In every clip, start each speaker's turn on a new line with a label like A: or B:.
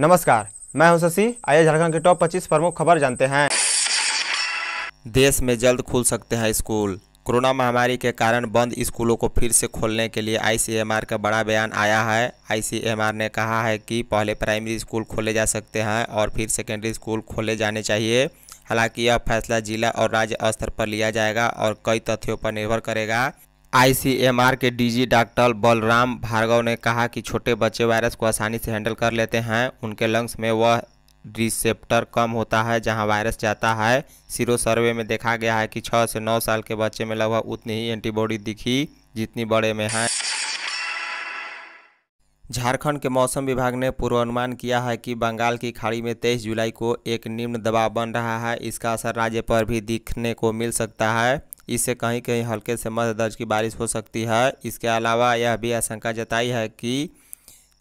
A: नमस्कार मैं हूं शशि आइए झारखंड के टॉप 25 प्रमुख खबर जानते हैं देश में जल्द खुल सकते हैं स्कूल कोरोना महामारी के कारण बंद स्कूलों को फिर से खोलने के लिए आईसीएमआर का बड़ा बयान आया है आईसीएमआर ने कहा है कि पहले प्राइमरी स्कूल खोले जा सकते हैं और फिर सेकेंडरी स्कूल खोले जाने चाहिए हालांकि यह फैसला जिला और राज्य स्तर पर लिया जाएगा और कई तथ्यों पर निर्भर करेगा आईसीएमआर के डीजी डॉक्टर बलराम भार्गव ने कहा कि छोटे बच्चे वायरस को आसानी से हैंडल कर लेते हैं उनके लंग्स में वह रिसेप्टर कम होता है जहां वायरस जाता है सिरो सर्वे में देखा गया है कि छः से नौ साल के बच्चे में लगभग उतनी ही एंटीबॉडी दिखी जितनी बड़े में है झारखंड के मौसम विभाग ने पूर्वानुमान किया है कि बंगाल की खाड़ी में तेईस जुलाई को एक निम्न दबाव बन रहा है इसका असर राज्य पर भी दिखने को मिल सकता है इससे कहीं कहीं हल्के से मध्य दर्ज की बारिश हो सकती है इसके अलावा यह भी आशंका जताई है कि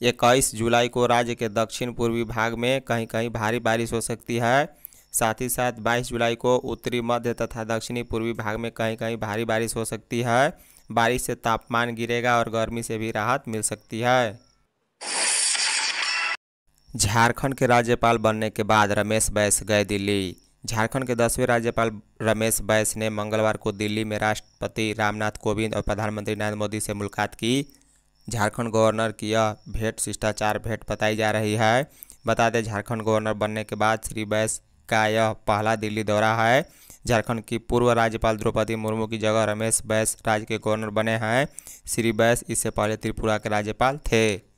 A: इक्कीस जुलाई को राज्य के दक्षिण पूर्वी भाग में कहीं कहीं भारी बारिश हो सकती है साथ ही साथ 22 जुलाई को उत्तरी मध्य तथा दक्षिणी पूर्वी भाग में कहीं कहीं भारी बारिश हो सकती है बारिश से तापमान गिरेगा और गर्मी से भी राहत मिल सकती है झारखंड के राज्यपाल बनने के बाद रमेश बैस गए दिल्ली झारखंड के दसवें राज्यपाल रमेश बैस ने मंगलवार को दिल्ली में राष्ट्रपति रामनाथ कोविंद और प्रधानमंत्री नरेंद्र मोदी से मुलाकात की झारखंड गवर्नर की यह भेंट शिष्टाचार भेंट बताई जा रही है बता दें झारखंड गवर्नर बनने के बाद श्री बैस का यह पहला दिल्ली दौरा है झारखंड की पूर्व राज्यपाल द्रौपदी मुर्मू की जगह रमेश बैस राज्य के गवर्नर बने हैं श्री बैस इससे पहले त्रिपुरा के राज्यपाल थे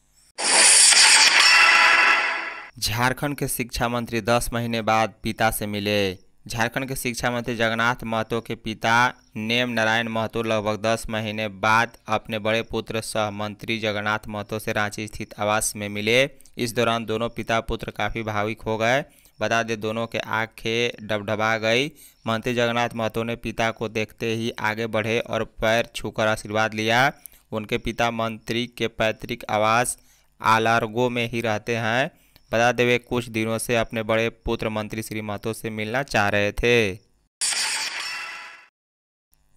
A: झारखंड के शिक्षा मंत्री दस महीने बाद पिता से मिले झारखंड के शिक्षा मंत्री जगन्नाथ महतो के पिता नेम नारायण महतो लगभग दस महीने बाद अपने बड़े पुत्र सह मंत्री जगन्नाथ महतो से रांची स्थित आवास में मिले इस दौरान दोनों पिता पुत्र काफ़ी भाविक हो गए बता दें दोनों के आंखें डबडबा गई मंत्री जगन्नाथ महतो ने पिता को देखते ही आगे बढ़े और पैर छूकर आशीर्वाद लिया उनके पिता मंत्री के पैतृक आवास आलारगो में ही रहते हैं बता दें वे कुछ दिनों से अपने बड़े पुत्र मंत्री श्री महतो से मिलना चाह रहे थे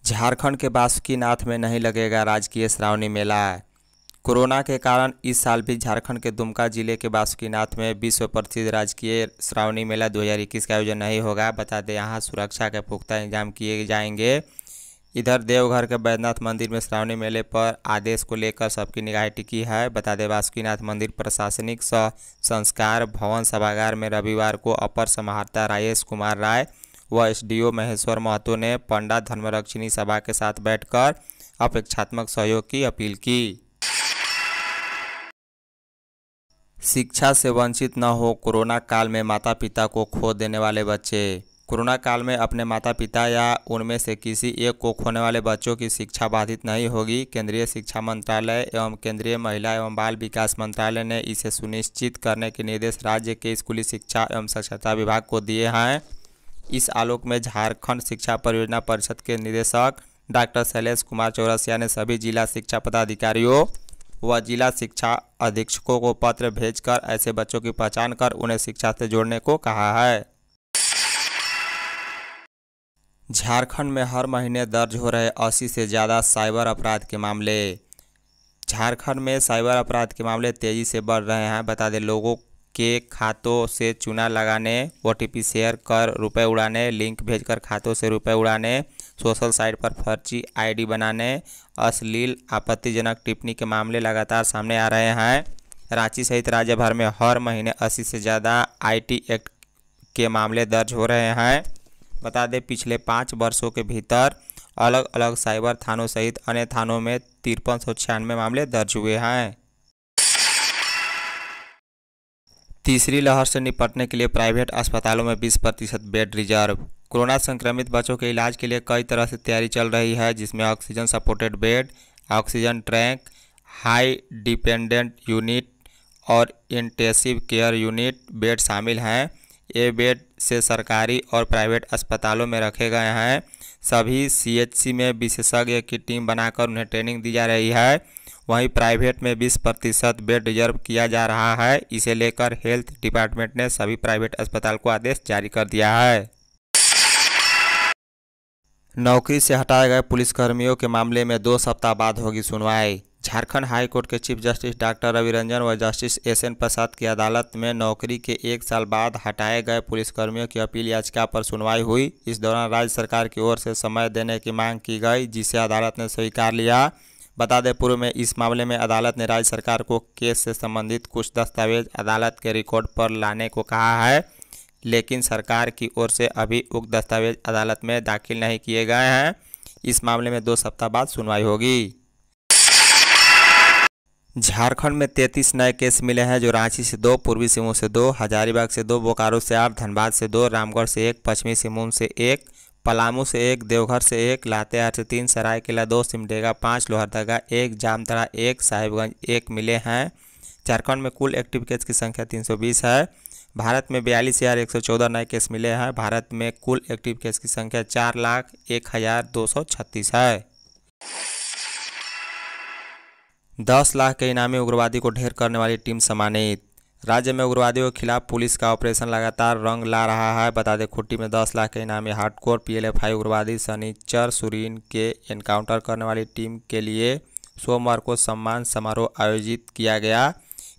A: झारखंड के बासुकीनाथ में नहीं लगेगा राजकीय श्रावणी मेला कोरोना के कारण इस साल भी झारखंड के दुमका जिले के बासुकीनाथ में विश्व प्रसिद्ध राजकीय श्रावणी मेला 2021 का आयोजन नहीं होगा बता दें यहाँ सुरक्षा के पुख्ता इंतजाम किए जाएंगे इधर देवघर के बैद्यनाथ मंदिर में श्रावणी मेले पर आदेश को लेकर सबकी निगाह टिकी है बता दें बासुकीनाथ मंदिर प्रशासनिक स संस्कार भवन सभागार में रविवार को अपर समाहर्ता राजेश कुमार राय व एसडीओ महेश्वर महतो ने पंडा धर्मरक्षिणी सभा के साथ बैठकर अपेक्षात्मक सहयोग की अपील की शिक्षा से वंचित न हो कोरोना काल में माता पिता को खो देने वाले बच्चे कोरोना काल में अपने माता पिता या उनमें से किसी एक को खोने वाले बच्चों की शिक्षा बाधित नहीं होगी केंद्रीय शिक्षा मंत्रालय एवं केंद्रीय महिला एवं बाल विकास मंत्रालय ने इसे सुनिश्चित करने के निर्देश राज्य के स्कूली शिक्षा एवं साक्षरता विभाग को दिए हैं इस आलोक में झारखंड शिक्षा परियोजना परिषद के निदेशक डॉक्टर शैलेश कुमार चौरसिया ने सभी जिला शिक्षा पदाधिकारियों व जिला शिक्षा अधीक्षकों को पत्र भेजकर ऐसे बच्चों की पहचान कर उन्हें शिक्षा से जोड़ने को कहा है झारखंड में हर महीने दर्ज हो रहे अस्सी से ज़्यादा साइबर अपराध के मामले झारखंड में साइबर अपराध के मामले तेज़ी से बढ़ रहे हैं बता दें लोगों के खातों से चुना लगाने ओ शेयर कर रुपए उड़ाने लिंक भेजकर खातों से रुपए उड़ाने सोशल साइट पर फर्जी आईडी बनाने अश्लील आपत्तिजनक टिप्पणी के मामले लगातार सामने आ रहे हैं रांची सहित राज्य भर में हर महीने अस्सी से ज़्यादा आईटी एक्ट के मामले दर्ज हो रहे हैं बता दें पिछले पाँच वर्षों के भीतर अलग अलग साइबर थानों सहित अन्य थानों में तिरपन सौ छियानवे मामले दर्ज हुए हैं तीसरी लहर से निपटने के लिए प्राइवेट अस्पतालों में 20 प्रतिशत बेड रिजर्व कोरोना संक्रमित बच्चों के इलाज के लिए कई तरह से तैयारी चल रही है जिसमें oxygen supported bed oxygen tank high dependent unit और इंटेसिव केयर यूनिट बेड शामिल हैं ये बेड से सरकारी और प्राइवेट अस्पतालों में रखे गए हैं सभी सीएचसी में विशेषज्ञ की टीम बनाकर उन्हें ट्रेनिंग दी जा रही है वहीं प्राइवेट में 20 प्रतिशत बेड रिजर्व किया जा रहा है इसे लेकर हेल्थ डिपार्टमेंट ने सभी प्राइवेट अस्पताल को आदेश जारी कर दिया है नौकरी से हटाए गए पुलिसकर्मियों के मामले में दो सप्ताह बाद होगी सुनवाई झारखंड हाई कोर्ट के चीफ जस्टिस डॉक्टर रविरंजन व जस्टिस एस एन प्रसाद की अदालत में नौकरी के एक साल बाद हटाए गए पुलिसकर्मियों की अपील याचिका पर सुनवाई हुई इस दौरान राज्य सरकार की ओर से समय देने की मांग की गई जिसे अदालत ने स्वीकार लिया बता दें पूर्व में इस मामले में अदालत ने राज्य सरकार को केस से संबंधित कुछ दस्तावेज अदालत के रिकॉर्ड पर लाने को कहा है लेकिन सरकार की ओर से अभी उक्त दस्तावेज अदालत में दाखिल नहीं किए गए हैं इस मामले में दो सप्ताह बाद सुनवाई होगी झारखंड में तैंतीस नए केस मिले हैं जो रांची से दो पूर्वी सिंहभूम से दो हजारीबाग से दो बोकारो से आठ धनबाद से दो रामगढ़ से एक पश्चिमी सिंहभूम से एक पलामू से एक देवघर से एक लातेहार से तीन सरायकेला दो सिमडेगा पाँच लोहरदगा एक जामतरा एक साहिबगंज एक मिले हैं झारखंड में कुल एक्टिव केस की संख्या 320 है भारत में बयालीस हज़ार एक सौ चौदह नए केस मिले हैं भारत में कुल एक्टिव केस की संख्या चार लाख एक हज़ार दो सौ छत्तीस है दस लाख के इनामी उग्रवादी को ढेर करने वाली टीम सम्मानित राज्य में उग्रवादियों के खिलाफ पुलिस का ऑपरेशन लगातार रंग ला रहा है बता दें खुट्टी में दस लाख के इनामी हार्डकोर पीएलएफआई उग्रवादी सनीचर सुरीन के एनकाउंटर करने वाली टीम के लिए सोमवार को सम्मान समारोह आयोजित किया गया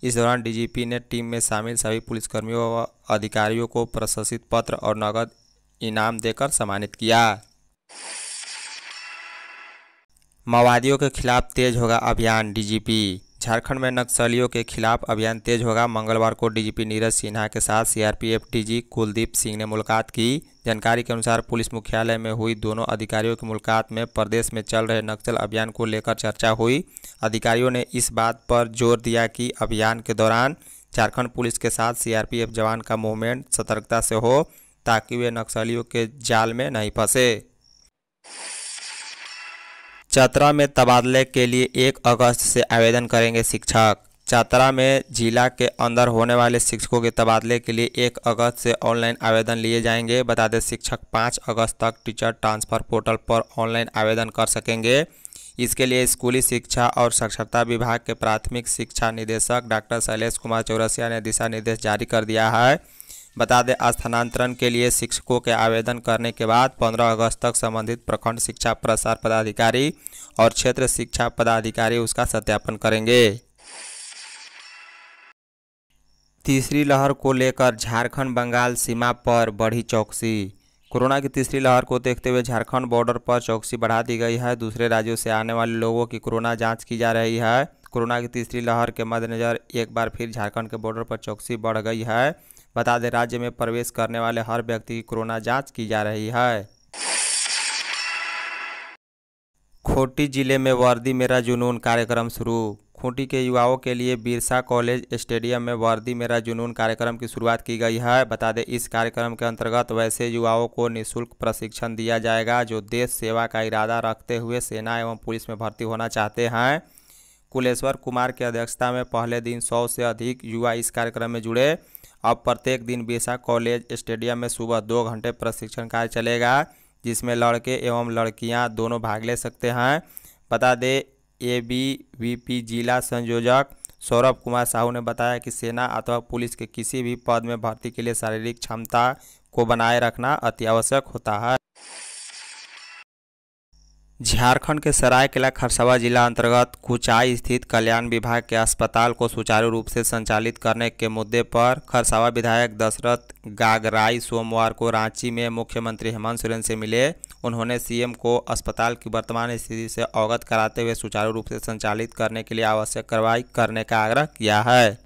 A: इस दौरान डीजीपी ने टीम में शामिल सभी पुलिसकर्मियों व अधिकारियों को प्रशंसित पत्र और नगद इनाम देकर सम्मानित किया माओवादियों के खिलाफ तेज होगा अभियान डीजीपी झारखंड में नक्सलियों के खिलाफ अभियान तेज होगा मंगलवार को डीजीपी नीरज सिन्हा के साथ सीआरपीएफ डीजी कुलदीप सिंह ने मुलाकात की जानकारी के अनुसार पुलिस मुख्यालय में हुई दोनों अधिकारियों की मुलाकात में प्रदेश में चल रहे नक्सल अभियान को लेकर चर्चा हुई अधिकारियों ने इस बात पर जोर दिया कि अभियान के दौरान झारखंड पुलिस के साथ सी जवान का मूवमेंट सतर्कता से हो ताकि वे नक्सलियों के जाल में नहीं फंसे चतरा में तबादले के लिए एक अगस्त से आवेदन करेंगे शिक्षक चतरा में जिला के अंदर होने वाले शिक्षकों के तबादले के लिए एक अगस्त से ऑनलाइन आवेदन लिए जाएंगे बता दें शिक्षक पाँच अगस्त तक टीचर ट्रांसफर पोर्टल पर ऑनलाइन आवेदन कर सकेंगे इसके लिए स्कूली शिक्षा और साक्षरता विभाग के प्राथमिक शिक्षा निदेशक डॉक्टर शैलेश कुमार चौरसिया ने दिशा निर्देश जारी कर दिया है बता दें स्थानांतरण के लिए शिक्षकों के आवेदन करने के बाद 15 अगस्त तक संबंधित प्रखंड शिक्षा प्रसार पदाधिकारी और क्षेत्र शिक्षा पदाधिकारी उसका सत्यापन करेंगे तीसरी लहर को लेकर झारखंड बंगाल सीमा पर बढ़ी चौकसी कोरोना की तीसरी लहर को देखते हुए झारखंड बॉर्डर पर चौकसी बढ़ा दी गई है दूसरे राज्यों से आने वाले लोगों की कोरोना जांच की जा रही है कोरोना की तीसरी लहर के मद्देनज़र एक बार फिर झारखंड के बॉर्डर पर चौकसी बढ़ गई है बता दें राज्य में प्रवेश करने वाले हर व्यक्ति की कोरोना जाँच की जा रही है खूंटी जिले में वर्दी मेरा जुनून कार्यक्रम शुरू खूंटी के युवाओं के लिए बिरसा कॉलेज स्टेडियम में वर्दी मेरा जुनून कार्यक्रम की शुरुआत की गई है बता दें इस कार्यक्रम के अंतर्गत वैसे युवाओं को निःशुल्क प्रशिक्षण दिया जाएगा जो देश सेवा का इरादा रखते हुए सेना एवं पुलिस में भर्ती होना चाहते हैं कुलेश्वर कुमार की अध्यक्षता में पहले दिन सौ से अधिक युवा इस कार्यक्रम में जुड़े अब प्रत्येक दिन बिरसा कॉलेज स्टेडियम में सुबह दो घंटे प्रशिक्षण कार्य चलेगा जिसमें लड़के एवं लड़कियां दोनों भाग ले सकते हैं बता दें ए बी वी पी जिला संयोजक सौरभ कुमार साहू ने बताया कि सेना अथवा पुलिस के किसी भी पद में भर्ती के लिए शारीरिक क्षमता को बनाए रखना अति आवश्यक होता है झारखंड के सरायकेला खरसावा जिला अंतर्गत कुचाई स्थित कल्याण विभाग के अस्पताल को सुचारू रूप से संचालित करने के मुद्दे पर खरसावा विधायक दशरथ गागराई सोमवार को रांची में मुख्यमंत्री हेमंत सोरेन से मिले उन्होंने सीएम को अस्पताल की वर्तमान स्थिति से अवगत कराते हुए सुचारू रूप से संचालित करने के लिए आवश्यक कार्रवाई करने का आग्रह किया है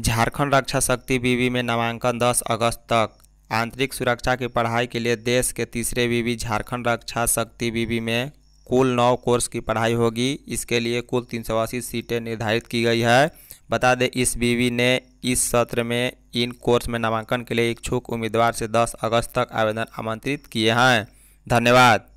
A: झारखंड रक्षा शक्ति बीवी में नामांकन 10 अगस्त तक आंतरिक सुरक्षा की पढ़ाई के लिए देश के तीसरे विवि झारखंड रक्षा शक्ति विवि में कुल नौ कोर्स की पढ़ाई होगी इसके लिए कुल तीन सीटें निर्धारित की गई है बता दें इस बीवी ने इस सत्र में इन कोर्स में नामांकन के लिए इच्छुक उम्मीदवार से 10 अगस्त तक आवेदन आमंत्रित किए हैं धन्यवाद